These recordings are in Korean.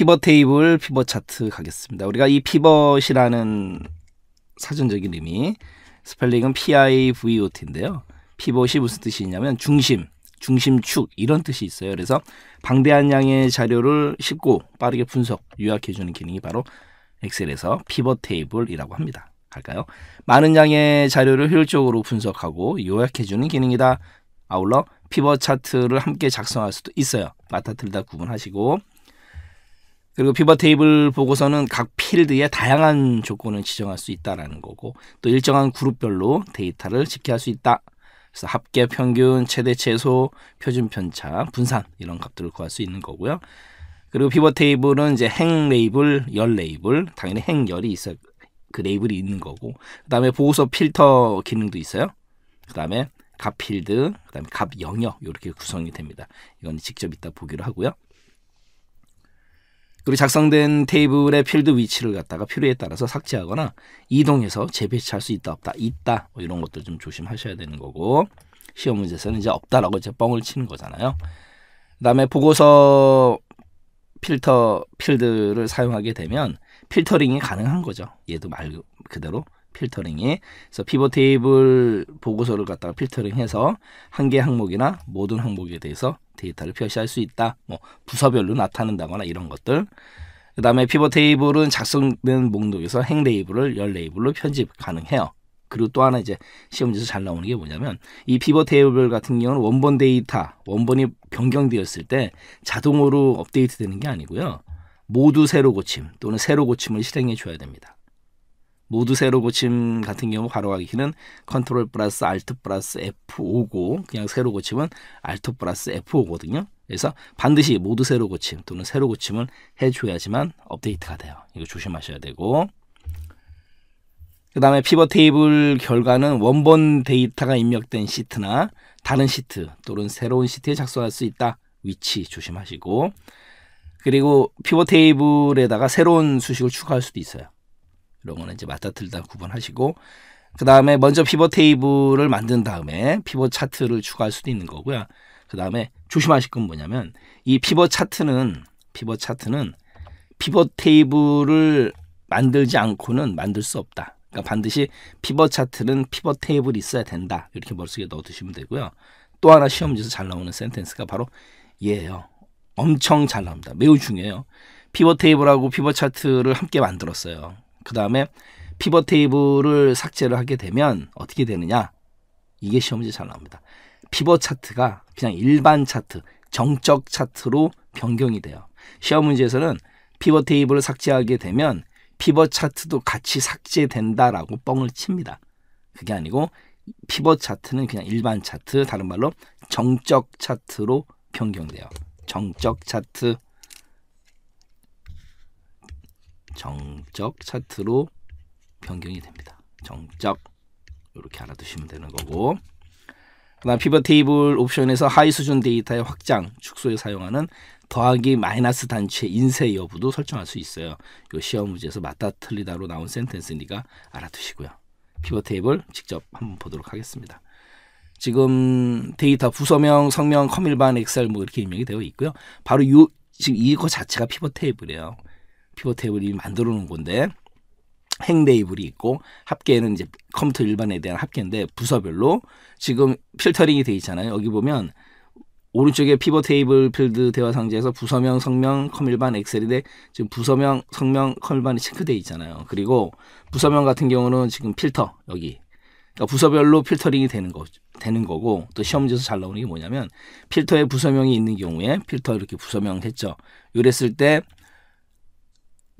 피벗 테이블, 피벗 차트 가겠습니다. 우리가 이 피벗이라는 사전적인 의미, 스펠링은 PIVOT인데요. 피벗이 무슨 뜻이냐면 있 중심, 중심축 이런 뜻이 있어요. 그래서 방대한 양의 자료를 쉽고 빠르게 분석, 요약해주는 기능이 바로 엑셀에서 피벗 테이블이라고 합니다. 갈까요 많은 양의 자료를 효율적으로 분석하고 요약해주는 기능이다. 아울러 피벗 차트를 함께 작성할 수도 있어요. 마타틀다 구분하시고 그리고 피벗 테이블 보고서는 각필드에 다양한 조건을 지정할 수 있다라는 거고 또 일정한 그룹별로 데이터를 집계할 수 있다. 그래서 합계 평균, 최대 최소, 표준 편차, 분산 이런 값들을 구할 수 있는 거고요. 그리고 피벗 테이블은 이제 행 레이블, 열 레이블, 당연히 행열이 있어 그 레이블이 있는 거고 그다음에 보고서 필터 기능도 있어요. 그다음에 값 필드, 그다음에 값 영역 이렇게 구성이 됩니다. 이건 직접 이따 보기로 하고요. 그리고 작성된 테이블의 필드 위치를 갖다가 필요에 따라서 삭제하거나 이동해서 재배치할 수 있다 없다 있다 뭐 이런 것들 좀 조심하셔야 되는 거고 시험 문제에서는 이제 없다라고 이제 뻥을 치는 거잖아요. 그다음에 보고서 필터 필드를 사용하게 되면 필터링이 가능한 거죠. 얘도 말 그대로 필터링이 그래서 피벗 테이블 보고서를 갖다가 필터링해서 한 개 항목이나 모든 항목에 대해서 데이터를 표시할 수 있다. 뭐 부서별로 나타낸다거나 이런 것들. 그 다음에 피벗 테이블은 작성된 목록에서 행 레이블을 열 레이블로 편집 가능해요. 그리고 또 하나 이제 시험지에서 잘 나오는 게 뭐냐면 이 피벗 테이블 같은 경우는 원본 데이터, 원본이 변경되었을 때 자동으로 업데이트 되는 게 아니고요. 모두 새로 고침 또는 새로 고침을 실행해 줘야 됩니다. 모두 새로 고침 같은 경우 괄호하기는 컨트롤 플러스 알트 플러스 F5고 그냥 새로 고침은 알트 플러스 F5거든요. 그래서 반드시 모두 새로 고침 또는 새로 고침을 해줘야지만 업데이트가 돼요. 이거 조심하셔야 되고 그 다음에 피벗 테이블 결과는 원본 데이터가 입력된 시트나 다른 시트 또는 새로운 시트에 작성할 수 있다. 위치 조심하시고 그리고 피벗 테이블에다가 새로운 수식을 추가할 수도 있어요. 이런 거는 이제 맞다 틀다 구분하시고 그 다음에 먼저 피벗 테이블을 만든 다음에 피벗 차트를 추가할 수도 있는 거고요. 그 다음에 조심하실 건 뭐냐면 이 피벗 차트는 피벗 차트는 피벗 테이블을 만들지 않고는 만들 수 없다. 그러니까 반드시 피벗 차트는 피벗 테이블이 있어야 된다. 이렇게 머릿속에 넣어두시면 되고요. 또 하나 시험지에서 잘 나오는 센텐스가 바로 얘예요. 엄청 잘 나옵니다. 매우 중요해요. 피벗 테이블하고 피벗 차트를 함께 만들었어요. 그 다음에 피벗 테이블을 삭제를 하게 되면 어떻게 되느냐? 이게 시험 문제 잘 나옵니다. 피벗 차트가 그냥 일반 차트, 정적 차트로 변경이 돼요. 시험 문제에서는 피벗 테이블을 삭제하게 되면 피벗 차트도 같이 삭제된다라고 뻥을 칩니다. 그게 아니고 피벗 차트는 그냥 일반 차트, 다른 말로 정적 차트로 변경돼요. 정적 차트 정적 차트로 변경이 됩니다. 정적 이렇게 알아두시면 되는 거고 그다음 피벗 테이블 옵션에서 하이 수준 데이터의 확장, 축소에 사용하는 더하기 마이너스 단체 인쇄 여부도 설정할 수 있어요. 이 시험 문제에서 맞다 틀리다로 나온 센텐스니까 알아두시고요. 피벗 테이블 직접 한번 보도록 하겠습니다. 지금 데이터 부서명, 성명, 커밀반 엑셀 뭐 이렇게 입력이 되어 있고요. 바로 요 지금 이거 자체가 피벗 테이블이에요. 피벗 테이블이 만들어 놓은 건데 행 테이블이 있고 합계는 이제 컴퓨터 일반에 대한 합계인데 부서별로 지금 필터링이 돼 있잖아요. 여기 보면 오른쪽에 피벗 테이블 필드 대화 상자에서 부서명, 성명, 컴일반, 엑셀인데 지금 부서명, 성명, 컴일반이 체크돼 있잖아요. 그리고 부서명 같은 경우는 지금 필터 여기 그러니까 부서별로 필터링이 되는 거 되는 거고 또 시험지에서 잘 나오는 게 뭐냐면 필터에 부서명이 있는 경우에 필터 이렇게 부서명 했죠. 이랬을 때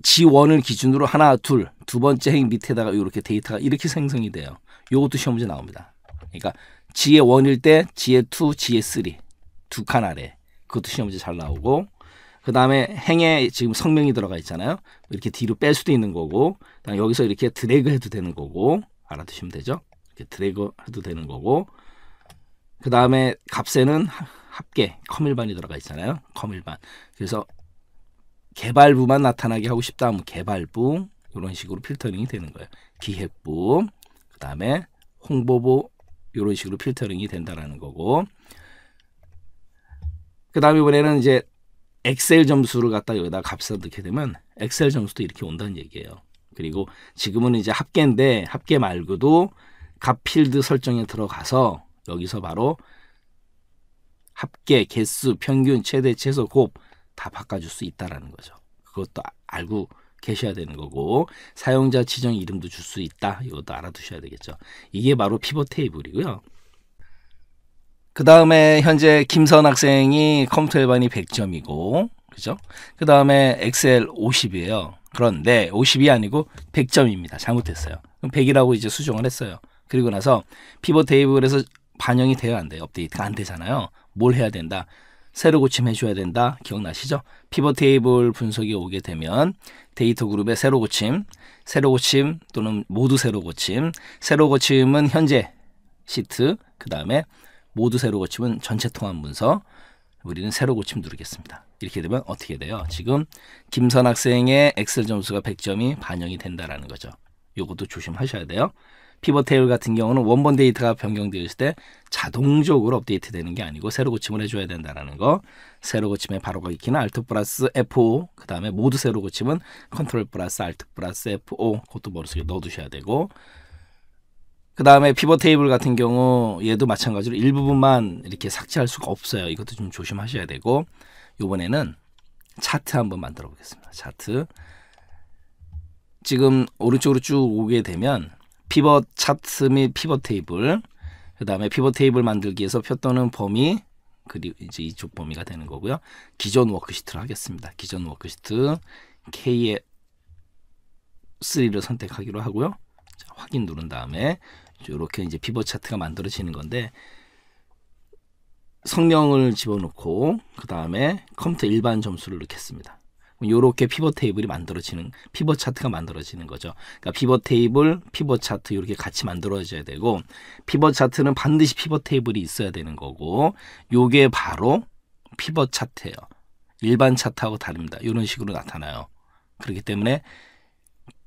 지원을 기준으로 하나 둘 두 번째 행 밑에다가 이렇게 데이터가 이렇게 생성이 돼요. 요것도 시험 문제 나옵니다. 그러니까 지의 원일 때 지의 투, 지의 쓰리 두 칸 아래 그것도 시험 문제 잘 나오고 그 다음에 행에 지금 성명이 들어가 있잖아요. 이렇게 뒤로 뺄 수도 있는 거고 여기서 이렇게 드래그 해도 되는 거고 알아두시면 되죠. 이렇게 드래그 해도 되는 거고 그 다음에 값에는 합계 컴일반이 들어가 있잖아요. 컴일반 그래서 개발부만 나타나게 하고 싶다 하면 개발부 이런 식으로 필터링이 되는 거예요. 기획부 그다음에 홍보부 이런 식으로 필터링이 된다라는 거고 그다음 이번에는 이제 엑셀 점수를 갖다 여기다 값을 넣게 되면 엑셀 점수도 이렇게 온다는 얘기예요. 그리고 지금은 이제 합계인데 합계 말고도 값 필드 설정에 들어가서 여기서 바로 합계, 개수, 평균, 최대, 최소, 곱다 바꿔줄 수 있다라는 거죠. 그것도 알고 계셔야 되는 거고 사용자 지정 이름도 줄 수 있다. 이것도 알아두셔야 되겠죠. 이게 바로 피벗 테이블이고요. 그 다음에 현재 김선 학생이 컴퓨터 일반이 100점이고 그죠? 그 다음에 엑셀 50이에요. 그런데 50이 아니고 100점입니다. 잘못했어요. 그럼 100이라고 이제 수정을 했어요. 그리고 나서 피벗 테이블에서 반영이 돼어야안 돼요. 업데이트가 안 되잖아요. 뭘 해야 된다? 새로 고침해줘야 된다. 기억나시죠? 피벗 테이블 분석이 오게 되면 데이터 그룹의 새로 고침, 새로 고침 또는 모두 새로 고침, 새로 고침은 현재 시트, 그 다음에 모두 새로 고침은 전체 통합 분석, 우리는 새로 고침 누르겠습니다. 이렇게 되면 어떻게 돼요? 지금 김선 학생의 엑셀 점수가 100점이 반영이 된다라는 거죠. 요것도 조심하셔야 돼요. 피벗 테이블 같은 경우는 원본 데이터가 변경되었을 때 자동적으로 업데이트 되는 게 아니고 새로 고침을 해줘야 된다는 거. 새로 고침에 바로 가기 키는 Alt 플러스 F5 그 다음에 모두 새로 고침은 컨트롤 플러스 Alt 플러스 F5 그것도 머릿속에 넣어두셔야 되고 그 다음에 피벗 테이블 같은 경우 얘도 마찬가지로 일부분만 이렇게 삭제할 수가 없어요. 이것도 좀 조심하셔야 되고 이번에는 차트 한번 만들어 보겠습니다. 차트 지금 오른쪽으로 쭉 오게 되면 피벗 차트 및 피벗 테이블, 그 다음에 피벗 테이블 만들기 위해서 표 또는 범위, 그리고 이제 이쪽 범위가 되는 거고요. 기존 워크시트를 하겠습니다. 기존 워크시트 K의 3를 선택하기로 하고요. 자, 확인 누른 다음에 이렇게 이제 피벗 차트가 만들어지는 건데 성명을 집어넣고 그 다음에 컴퓨터 일반 점수를 넣겠습니다. 요렇게 피벗 테이블이 만들어지는 피벗 차트가 만들어지는 거죠. 그러니까 피벗 테이블, 피벗 차트 이렇게 같이 만들어져야 되고 피벗 차트는 반드시 피벗 테이블이 있어야 되는 거고 요게 바로 피벗 차트예요. 일반 차트하고 다릅니다. 이런 식으로 나타나요. 그렇기 때문에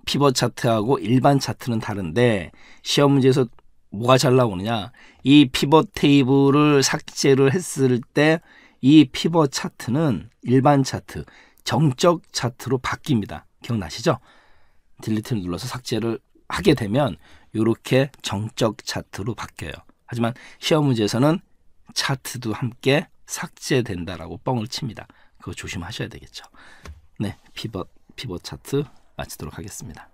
피벗 차트하고 일반 차트는 다른데 시험 문제에서 뭐가 잘 나오느냐 이 피벗 테이블을 삭제를 했을 때 이 피벗 차트는 일반 차트 정적 차트로 바뀝니다. 기억나시죠? 딜리트를 눌러서 삭제를 하게 되면 이렇게 정적 차트로 바뀌어요. 하지만 시험 문제에서는 차트도 함께 삭제된다라고 뻥을 칩니다. 그거 조심하셔야 되겠죠. 네, 피벗 피벗 차트 마치도록 하겠습니다.